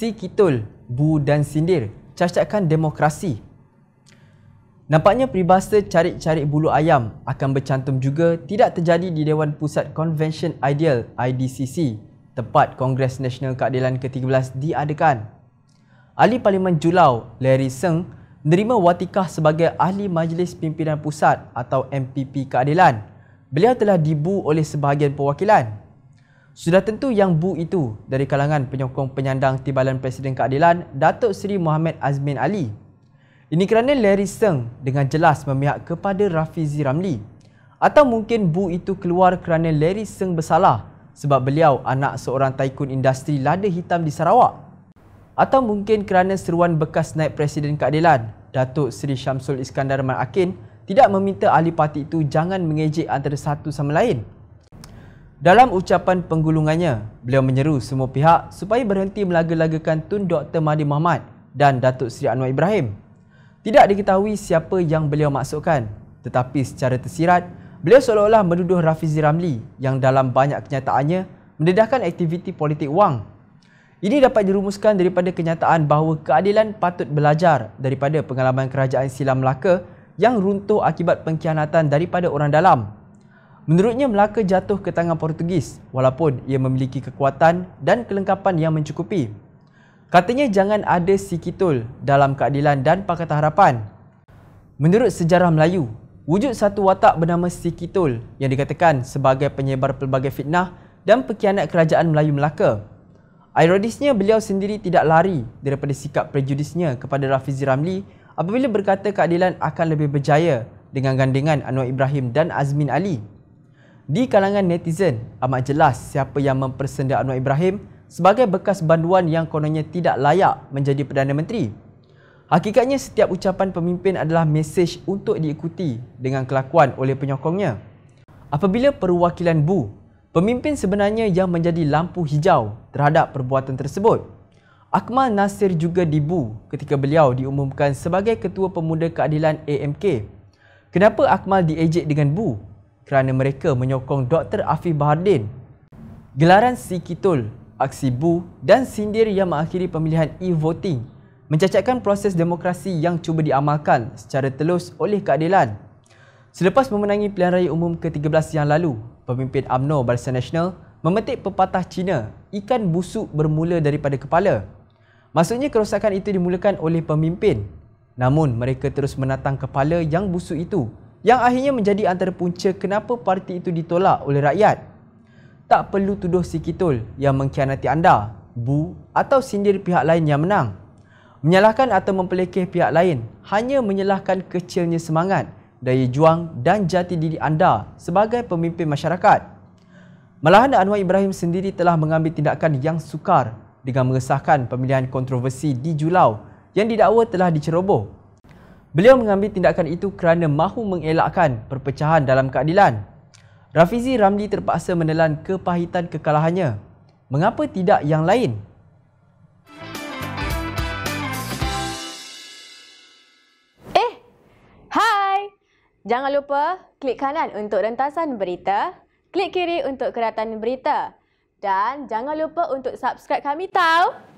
Si Kitul, Bu dan Sindir cacatkan demokrasi. Nampaknya peribahasa cari-cari bulu ayam akan bercantum juga tidak terjadi di Dewan Pusat Convention Ideal IDCC tempat Kongres Nasional Keadilan ke-13 diadakan. Ahli Parlimen Julau, Larry Seng, menerima watikah sebagai Ahli Majlis Pimpinan Pusat atau MPP Keadilan. Beliau telah dibu oleh sebahagian perwakilan. Sudah tentu yang bu itu dari kalangan penyokong penyandang Timbalan Presiden Keadilan, Datuk Seri Muhammad Azmin Ali. Ini kerana Larry Seng dengan jelas memihak kepada Rafizi Ramli. Atau mungkin bu itu keluar kerana Larry Seng bersalah sebab beliau anak seorang taikun industri lada hitam di Sarawak. Atau mungkin kerana seruan bekas naib Presiden Keadilan, Datuk Seri Syamsul Iskandar Man Akin tidak meminta ahli parti itu jangan mengejek antara satu sama lain. Dalam ucapan penggulungannya, beliau menyeru semua pihak supaya berhenti melaga-lagakan Tun Dr. Mahdi Mahmud dan Datuk Seri Anwar Ibrahim. Tidak diketahui siapa yang beliau maksudkan, tetapi secara tersirat, beliau seolah-olah menuduh Rafizi Ramli yang dalam banyak kenyataannya mendedahkan aktiviti politik wang. Ini dapat dirumuskan daripada kenyataan bahawa keadilan patut belajar daripada pengalaman kerajaan Silam Melaka yang runtuh akibat pengkhianatan daripada orang dalam Menurutnya Melaka jatuh ke tangan Portugis walaupun ia memiliki kekuatan dan kelengkapan yang mencukupi. Katanya jangan ada sikitul dalam keadilan dan pakatan harapan. Menurut sejarah Melayu, wujud satu watak bernama Sikitul yang dikatakan sebagai penyebar pelbagai fitnah dan pengkhianat kerajaan Melayu Melaka. Ironisnya beliau sendiri tidak lari daripada sikap prejudisnya kepada Rafizi Ramli apabila berkata keadilan akan lebih berjaya dengan gandingan Anwar Ibrahim dan Azmin Ali. Di kalangan netizen, amat jelas siapa yang mempersenda Anwar Ibrahim sebagai bekas banduan yang kononnya tidak layak menjadi Perdana Menteri. Hakikatnya setiap ucapan pemimpin adalah mesej untuk diikuti dengan kelakuan oleh penyokongnya. Apabila perwakilan Bu, pemimpin sebenarnya yang menjadi lampu hijau terhadap perbuatan tersebut. Akmal Nasir juga di Bu ketika beliau diumumkan sebagai Ketua Pemuda Keadilan AMK. Kenapa Akmal diejek dengan Bu kerana mereka menyokong Dr. Afif Bahardin. Gelaran Sikitul, Aksi Bu dan Sindir yang mengakhiri pemilihan e-voting mencacatkan proses demokrasi yang cuba diamalkan secara telus oleh keadilan. Selepas memenangi pilihan raya umum ke-13 yang lalu, pemimpin UMNO Barisan Nasional memetik pepatah Cina, ikan busuk bermula daripada kepala. Maksudnya kerosakan itu dimulakan oleh pemimpin. Namun mereka terus menatang kepala yang busuk itu yang akhirnya menjadi antara punca kenapa parti itu ditolak oleh rakyat. Tak perlu tuduh si Kitul yang mengkhianati anda, bu atau sindir pihak lain yang menang. Menyalahkan atau mempelekeh pihak lain hanya menyalahkan kecilnya semangat, daya juang dan jati diri anda sebagai pemimpin masyarakat. Malahan Anwar Ibrahim sendiri telah mengambil tindakan yang sukar dengan mengesahkan pemilihan kontroversi di Julau yang didakwa telah diceroboh Beliau mengambil tindakan itu kerana mahu mengelakkan perpecahan dalam keadilan. Rafizi Ramli terpaksa menelan kepahitan kekalahannya. Mengapa tidak yang lain? Eh, hai! Jangan lupa klik kanan untuk rentasan berita, klik kiri untuk keratan berita dan jangan lupa untuk subscribe kami tau.